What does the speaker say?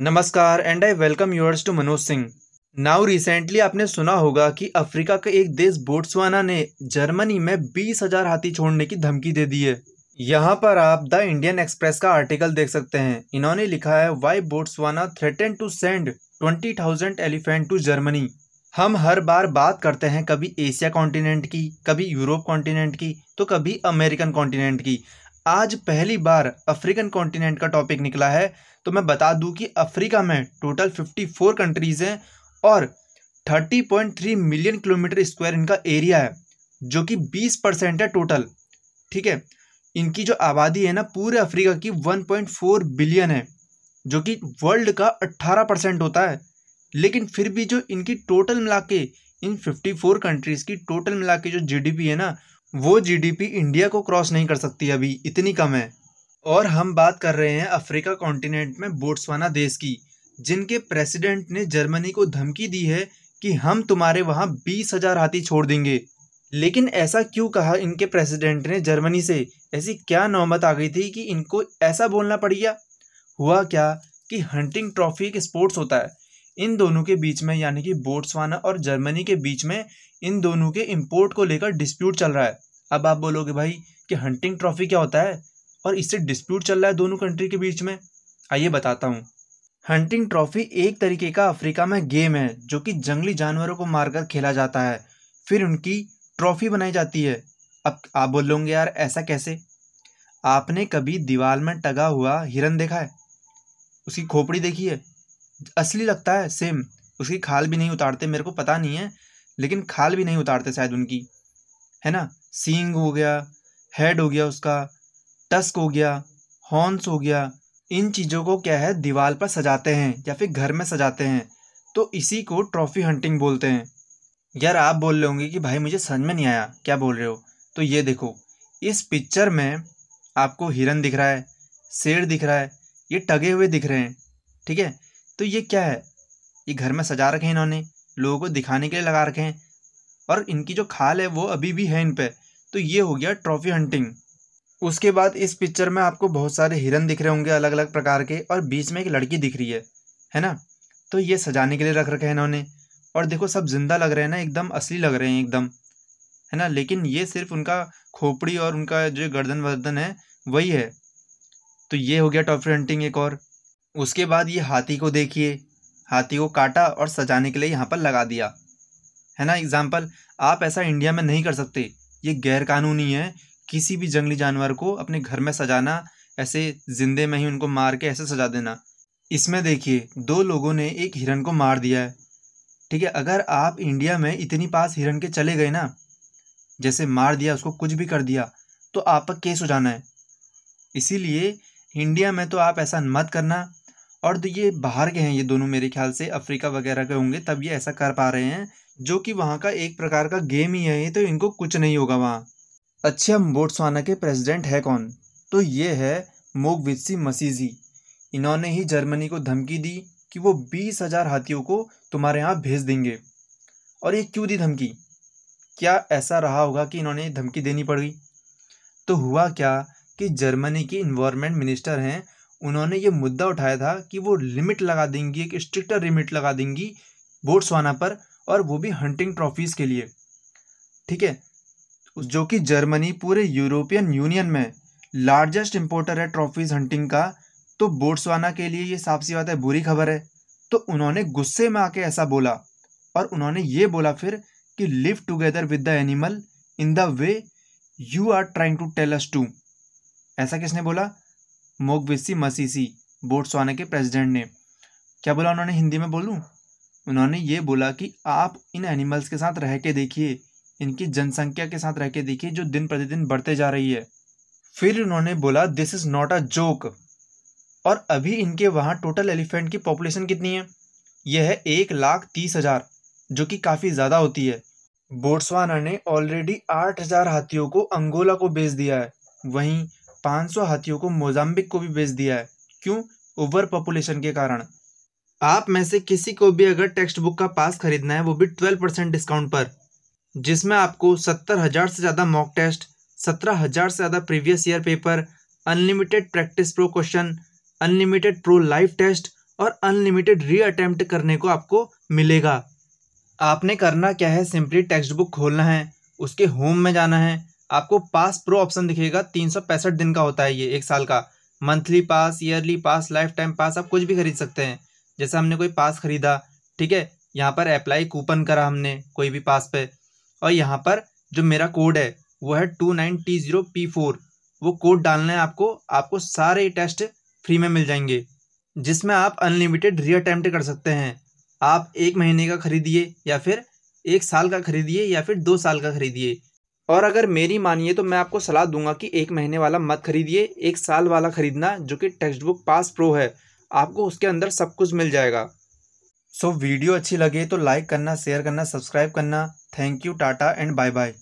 नमस्कार and I welcome yours to Manoj Singh now recently आपने सुना होगा कि अफ्रीका का एक देश बोट्सवाना ने जर्मनी में बीस हजार हाथी छोड़ने की धमकी दे दी है यहाँ पर आप द इंडियन एक्सप्रेस का आर्टिकल देख सकते हैं इन्होंने लिखा है why Botswana threaten to send twenty thousand elephant to Germany हम हर बार बात करते हैं कभी एशिया कॉन्टिनेंट की कभी यूरोप कॉन्टिनेंट की तो कभी अमेरिकन कॉन्टिनेंट की आज पहली बार अफ्रीकन कॉन्टिनेंट का टॉपिक निकला है तो मैं बता दूं कि अफ्रीका में टोटल 54 कंट्रीज़ हैं और 30.3 मिलियन किलोमीटर स्क्वायर इनका एरिया है जो कि 20 परसेंट है टोटल ठीक है इनकी जो आबादी है ना पूरे अफ्रीका की 1.4 बिलियन है जो कि वर्ल्ड का 18 परसेंट होता है लेकिन फिर भी जो इनकी टोटल मिला के इन 54 कंट्रीज़ की टोटल मिला के जो जीडीपी है ना वो जीडीपी इंडिया को क्रॉस नहीं कर सकती अभी इतनी कम है और हम बात कर रहे हैं अफ्रीका कॉन्टिनेंट में बोट्सवाना देश की जिनके प्रेसिडेंट ने जर्मनी को धमकी दी है कि हम तुम्हारे वहाँ बीस हजार हाथी छोड़ देंगे लेकिन ऐसा क्यों कहा इनके प्रेसिडेंट ने जर्मनी से ऐसी क्या नौबत आ गई थी कि इनको ऐसा बोलना पड़ गया हुआ क्या कि हंटिंग ट्रॉफी एक स्पोर्ट्स होता है इन दोनों के बीच में यानी कि बोट्सवाना और जर्मनी के बीच में इन दोनों के इम्पोर्ट को लेकर डिस्प्यूट चल रहा है अब आप बोलोगे भाई कि हंटिंग ट्रॉफी क्या होता है और इससे डिस्प्यूट चल रहा है दोनों कंट्री के बीच में आइए बताता हूँ हंटिंग ट्रॉफी एक तरीके का अफ्रीका में गेम है जो कि जंगली जानवरों को मारकर खेला जाता है फिर उनकी ट्रॉफी बनाई जाती है अब आप बोल लोगे यार ऐसा कैसे आपने कभी दीवार में टगा हुआ हिरन देखा है उसकी खोपड़ी देखी है असली लगता है सेम उसकी खाल भी नहीं उतारते मेरे को पता नहीं है लेकिन खाल भी नहीं उतारते शायद उनकी है ना सींग हो गया हेड हो गया उसका टस्क हो गया हॉर्न्स हो गया इन चीज़ों को क्या है दीवार पर सजाते हैं या फिर घर में सजाते हैं तो इसी को ट्रॉफी हंटिंग बोलते हैं यार आप बोल रहे होंगे कि भाई मुझे समझ में नहीं आया क्या बोल रहे हो तो ये देखो इस पिक्चर में आपको हिरन दिख रहा है शेर दिख रहा है ये टगे हुए दिख रहे हैं ठीक है तो ये क्या है ये घर में सजा रखे हैं इन्होंने लोगों को दिखाने के लिए लगा रखे हैं और इनकी जो खाल है वो अभी भी है इन पर तो ये हो गया ट्रॉफी हंटिंग उसके बाद इस पिक्चर में आपको बहुत सारे हिरन दिख रहे होंगे अलग अलग प्रकार के और बीच में एक लड़की दिख रही है है ना तो ये सजाने के लिए रख रखे हैं इन्होंने और देखो सब जिंदा लग रहे हैं ना एकदम असली लग रहे हैं एकदम है ना लेकिन ये सिर्फ उनका खोपड़ी और उनका जो गर्दन वर्दन है वही है तो ये हो गया टॉफी हंटिंग एक और उसके बाद ये हाथी को देखिए हाथी को काटा और सजाने के लिए यहाँ पर लगा दिया है ना एग्ज़ाम्पल आप ऐसा इंडिया में नहीं कर सकते ये गैर कानूनी है किसी भी जंगली जानवर को अपने घर में सजाना ऐसे जिंदे में ही उनको मार के ऐसे सजा देना इसमें देखिए दो लोगों ने एक हिरण को मार दिया है ठीक है अगर आप इंडिया में इतनी पास हिरण के चले गए ना जैसे मार दिया उसको कुछ भी कर दिया तो आप पर केस हो जाना है इसीलिए इंडिया में तो आप ऐसा मत करना और तो ये बाहर के हैं ये दोनों मेरे ख्याल से अफ्रीका वगैरह के होंगे तब ये ऐसा कर पा रहे हैं जो कि वहाँ का एक प्रकार का गेम ही है तो इनको कुछ नहीं होगा वहाँ अच्छा बोट्सवाना के प्रेसिडेंट है कौन तो ये है मोगविसी मसीजी इन्होंने ही जर्मनी को धमकी दी कि वो बीस हज़ार हाथियों को तुम्हारे यहाँ भेज देंगे और ये क्यों दी धमकी क्या ऐसा रहा होगा कि इन्होंने धमकी देनी पड़ गई तो हुआ क्या कि जर्मनी की इन्वायरमेंट मिनिस्टर हैं उन्होंने ये मुद्दा उठाया था कि वो लिमिट लगा देंगी एक स्ट्रिक्टर लिमिट लगा देंगी बोट्सवाना पर और वो भी हंटिंग ट्रॉफीज़ के लिए ठीक है जो कि जर्मनी पूरे यूरोपियन यूनियन में लार्जेस्ट इम्पोर्टर है ट्रॉफीज हंटिंग का तो बोट्सवाना के लिए ये साफ सी बात है बुरी खबर है तो उन्होंने गुस्से में आके ऐसा बोला और उन्होंने ये बोला फिर कि live together with the animal in the way you are trying to tell us too ऐसा किसने बोला मोगविसी मसीसी बोट्सवाना के प्रेसिडेंट ने क्या बोला उन्होंने हिंदी में बोलूँ उन्होंने ये बोला कि आप इन एनिमल्स के साथ रह के देखिए इनकी जनसंख्या के साथ रह के देखिए जो दिन प्रतिदिन बढ़ते जा रही है फिर उन्होंने बोला this is not a joke और अभी इनके वहाँ टोटल एलिफेंट की पॉपुलेशन कितनी है यह है एक लाख तीस हज़ार जो कि काफ़ी ज़्यादा होती है बोट्सवाना ने ऑलरेडी आठ हज़ार हाथियों को अंगोला को बेच दिया है वहीं पाँच सौ हाथियों को मोजाम्बिक को भी बेच दिया है क्यों ओवर पॉपुलेशन के कारण आप में से किसी को भी अगर टेक्स्ट बुक का पास खरीदना है वो भी ट्वेल्व परसेंट डिस्काउंट पर जिसमें आपको सत्तर हज़ार से ज़्यादा मॉक टेस्ट सत्रह हज़ार से ज़्यादा previous year paper unlimited practice pro question unlimited pro live test और अनलिमिटेड री अटैम्प्ट करने को आपको मिलेगा आपने करना क्या है सिंपली टेक्स्ट बुक खोलना है उसके होम में जाना है आपको पास प्रो ऑप्शन दिखेगा तीन सौ पैंसठ दिन का होता है ये एक साल का monthly pass yearly pass lifetime pass आप कुछ भी खरीद सकते हैं जैसे हमने कोई पास खरीदा ठीक है यहाँ पर अप्लाई कूपन करा हमने कोई भी पास पे और यहाँ पर जो मेरा कोड है वो है two nine T zero P four वो कोड डालना है आपको आपको सारे टेस्ट फ्री में मिल जाएंगे जिसमें आप अनलिमिटेड री अटैम्प्ट कर सकते हैं आप एक महीने का खरीदिए या फिर एक साल का खरीदिए या फिर दो साल का खरीदिए और अगर मेरी मानिए तो मैं आपको सलाह दूंगा कि एक महीने वाला मत खरीदिए एक साल वाला खरीदना जो कि टेक्स्ट बुक पास प्रो है आपको उसके अंदर सब कुछ मिल जाएगा सो वीडियो अच्छी लगे तो लाइक करना शेयर करना सब्सक्राइब करना thank you tata and bye bye